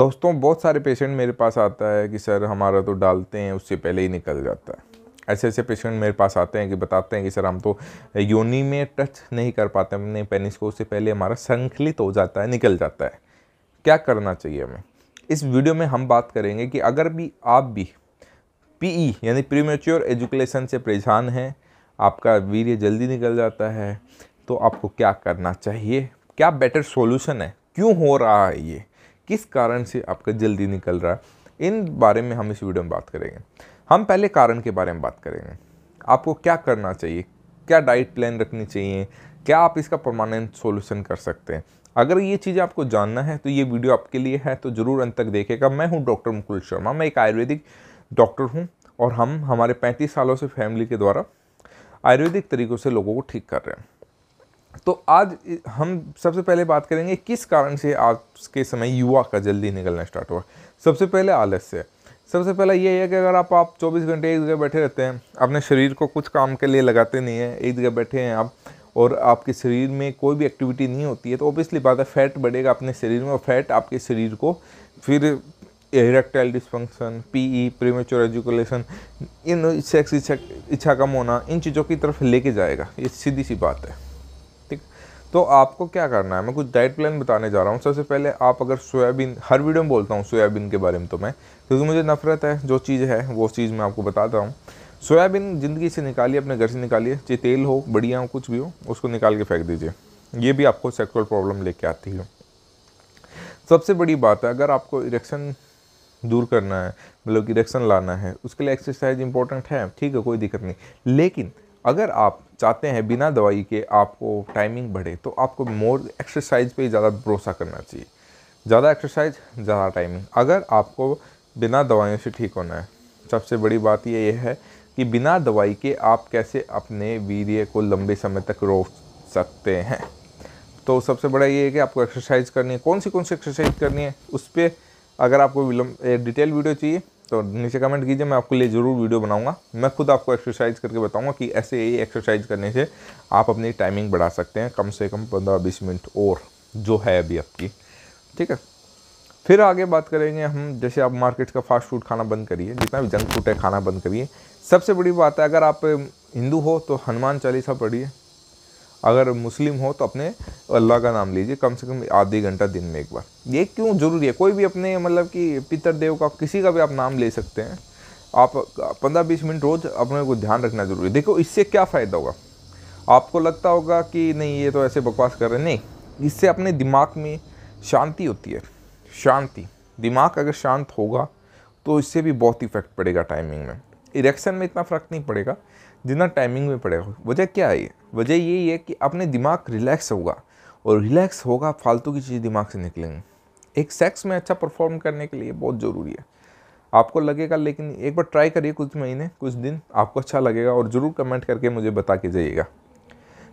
दोस्तों बहुत सारे पेशेंट मेरे पास आता है कि सर हमारा तो डालते हैं उससे पहले ही निकल जाता है ऐसे ऐसे पेशेंट मेरे पास आते हैं कि बताते हैं कि सर हम तो योनी में टच नहीं कर पाते हमने पेनिस को उससे पहले हमारा संकलित हो जाता है निकल जाता है क्या करना चाहिए हमें इस वीडियो में हम बात करेंगे कि अगर भी आप भी पीई e, यानी प्रीमेच्योर एजुकेशन से परेशान हैं आपका वीर जल्दी निकल जाता है तो आपको क्या करना चाहिए क्या बेटर सोल्यूशन है क्यों हो रहा है ये किस कारण से आपका जल्दी निकल रहा है इन बारे में हम इस वीडियो में बात करेंगे हम पहले कारण के बारे में बात करेंगे आपको क्या करना चाहिए क्या डाइट प्लान रखनी चाहिए क्या आप इसका परमानेंट सोल्यूशन कर सकते हैं अगर ये चीज़ें आपको जानना है तो ये वीडियो आपके लिए है तो ज़रूर अंत तक देखेगा मैं हूँ डॉक्टर मुकुल शर्मा मैं एक आयुर्वेदिक डॉक्टर हूँ और हम हमारे पैंतीस सालों से फैमिली के द्वारा आयुर्वेदिक तरीक़ों से लोगों को ठीक कर रहे हैं तो आज हम सबसे पहले बात करेंगे किस कारण से आज के समय युवा का जल्दी निकलना स्टार्ट हुआ सबसे पहले आलस्य सबसे पहला ये है कि अगर आप आप 24 घंटे एक जगह बैठे रहते हैं अपने शरीर को कुछ काम के लिए लगाते नहीं हैं एक जगह बैठे हैं आप और आपके शरीर में कोई भी एक्टिविटी नहीं होती है तो ओबियसली बात है फैट बढ़ेगा अपने शरीर में और फैट आपके शरीर को फिर erectile dysfunction P E premature ejaculation इन सेक्स इच्छा इच्छा कम होना इन चीज़ों की तरफ लेके जाएगा ये सीधी सी बात है तो आपको क्या करना है मैं कुछ डाइट प्लान बताने जा रहा हूँ सबसे पहले आप अगर सोयाबीन हर वीडियो में बोलता हूँ सोयाबीन के बारे में तो मैं क्योंकि मुझे नफरत है जो चीज़ है वो चीज़ मैं आपको बताता हूँ सोयाबीन ज़िंदगी से निकालिए अपने घर से निकालिए चाहे तेल हो बढ़िया हो कुछ भी हो उसको निकाल के फेंक दीजिए ये भी आपको सेक्सुअल प्रॉब्लम लेके आती है सबसे बड़ी बात है अगर आपको इरेक्शन दूर करना है मतलब कि इरेक्शन लाना है उसके लिए एक्सरसाइज इंपॉर्टेंट है ठीक है कोई दिक्कत नहीं लेकिन अगर आप चाहते हैं बिना दवाई के आपको टाइमिंग बढ़े तो आपको मोर एक्सरसाइज पे ज़्यादा भरोसा करना चाहिए ज़्यादा एक्सरसाइज ज़्यादा टाइमिंग अगर आपको बिना दवाइयों से ठीक होना है सबसे बड़ी बात यह है कि बिना दवाई के आप कैसे अपने वीर्य को लंबे समय तक रोक सकते हैं तो सबसे बड़ा ये है कि आपको एक्सरसाइज करनी है कौन सी कौन सी एक्सरसाइज करनी है उस पर अगर आपको डिटेल वीडियो चाहिए तो नीचे कमेंट कीजिए मैं आपके लिए ज़रूर वीडियो बनाऊंगा मैं खुद आपको एक्सरसाइज करके बताऊंगा कि ऐसे ही एक्सरसाइज करने से आप अपनी टाइमिंग बढ़ा सकते हैं कम से कम पंद्रह बीस मिनट और जो है अभी आपकी ठीक है फिर आगे बात करेंगे हम जैसे आप मार्केट का फास्ट फूड खाना बंद करिए जितना भी जंक फूड है खाना बंद करिए सबसे बड़ी बात है अगर आप हिंदू हो तो हनुमान चालीसा पढ़िए अगर मुस्लिम हो तो अपने अल्लाह का नाम लीजिए कम से कम आधे घंटा दिन में एक बार ये क्यों ज़रूरी है कोई भी अपने मतलब कि पितर देव का किसी का भी आप नाम ले सकते हैं आप पंद्रह बीस मिनट रोज़ अपने को ध्यान रखना ज़रूरी है देखो इससे क्या फ़ायदा होगा आपको लगता होगा कि नहीं ये तो ऐसे बकवास कर रहे हैं नहीं इससे अपने दिमाग में शांति होती है शांति दिमाग अगर शांत होगा तो इससे भी बहुत इफेक्ट पड़ेगा टाइमिंग में इरेक्शन में इतना फ़र्क नहीं पड़ेगा जितना टाइमिंग में पड़ेगा वजह क्या है वजह यही है कि अपने दिमाग रिलैक्स होगा और रिलैक्स होगा फालतू की चीज़ दिमाग से निकलेंगे एक सेक्स में अच्छा परफॉर्म करने के लिए बहुत ज़रूरी है आपको लगेगा लेकिन एक बार ट्राई करिए कुछ महीने कुछ दिन आपको अच्छा लगेगा और ज़रूर कमेंट करके मुझे बता के जाइएगा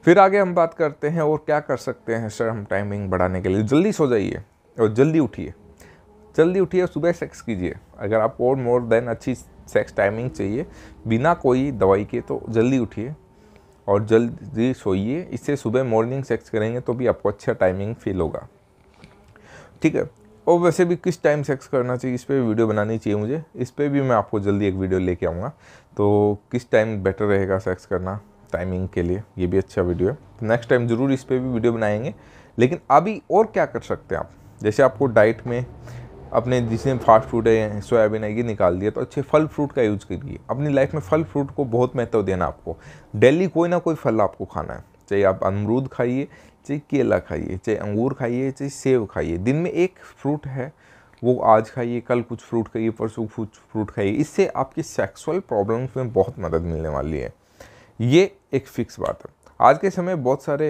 फिर आगे हम बात करते हैं और क्या कर सकते हैं सर हम टाइमिंग बढ़ाने के लिए जल्दी सो जाइए और जल्दी उठिए जल्दी उठिए और सुबह सेक्स कीजिए अगर आप और मोर देन अच्छी सेक्स टाइमिंग चाहिए बिना कोई दवाई के तो जल्दी उठिए और जल्दी सोइए इससे सुबह मॉर्निंग सेक्स करेंगे तो भी आपको अच्छा टाइमिंग फील होगा ठीक है और वैसे भी किस टाइम सेक्स करना चाहिए इस पर वीडियो बनानी चाहिए मुझे इस पर भी मैं आपको जल्दी एक वीडियो लेके आऊँगा तो किस टाइम बेटर रहेगा सेक्स करना टाइमिंग के लिए ये भी अच्छा वीडियो है तो नेक्स्ट टाइम ज़रूर इस पर भी वीडियो बनाएंगे लेकिन अभी और क्या कर सकते हैं आप जैसे आपको डाइट में अपने जिसने फास्ट फूड है सोयाबीन है ये निकाल दिया तो अच्छे फल फ्रूट का यूज़ करिए अपनी लाइफ में फल फ्रूट को बहुत महत्व देना आपको डेली कोई ना कोई फल आपको खाना है चाहे आप अमरूद खाइए चाहे केला खाइए चाहे अंगूर खाइए चाहे सेब खाइए दिन में एक फ्रूट है वो आज खाइए कल कुछ फ्रूट खाइए परसों कुछ फ्रूट खाइए इससे आपकी सेक्सुअल प्रॉब्लम्स में बहुत मदद मिलने वाली है ये एक फिक्स बात है आज के समय बहुत सारे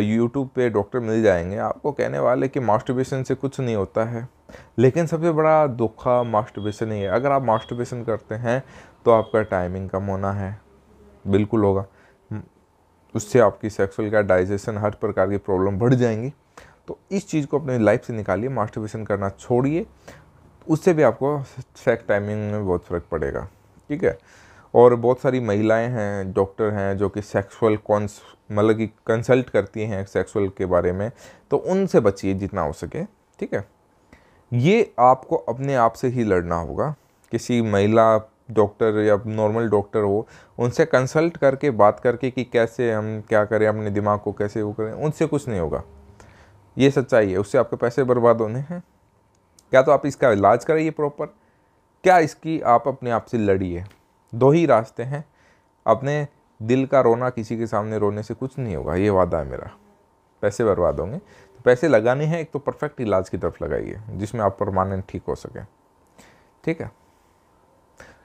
यूट्यूब पे डॉक्टर मिल जाएंगे आपको कहने वाले कि मास्टरबेशन से कुछ नहीं होता है लेकिन सबसे बड़ा धोखा मास्टरबेशन ही है अगर आप मास्टरबेशन करते हैं तो आपका टाइमिंग कम होना है बिल्कुल होगा उससे आपकी सेक्सुअल का डाइजेशन हर प्रकार की प्रॉब्लम बढ़ जाएंगी तो इस चीज़ को अपनी लाइफ से निकालिए मास्टरबेशन करना छोड़िए उससे भी आपको सेक्स टाइमिंग में बहुत फ़र्क पड़ेगा ठीक है और बहुत सारी महिलाएं हैं डॉक्टर हैं जो कि सेक्सुअल कॉन्स मतलब कि कंसल्ट करती हैं सेक्सुअल के बारे में तो उनसे बचिए जितना हो सके ठीक है ये आपको अपने आप से ही लड़ना होगा किसी महिला डॉक्टर या नॉर्मल डॉक्टर हो उनसे कंसल्ट करके बात करके कि कैसे हम क्या करें अपने दिमाग को कैसे वो करें उनसे कुछ नहीं होगा ये सच्चाई है उससे आपके पैसे बर्बाद होने हैं क्या तो आप इसका इलाज कराइए प्रॉपर क्या इसकी आप अपने आप से लड़िए दो ही रास्ते हैं अपने दिल का रोना किसी के सामने रोने से कुछ नहीं होगा ये वादा है मेरा पैसे बर्बाद होंगे तो पैसे लगाने हैं एक तो परफेक्ट इलाज की तरफ लगाइए जिसमें आप परमानेंट ठीक हो सकें ठीक है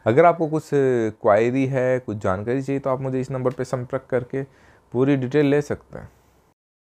अगर आपको कुछ क्वायरी है कुछ जानकारी चाहिए तो आप मुझे इस नंबर पर संपर्क करके पूरी डिटेल ले सकते हैं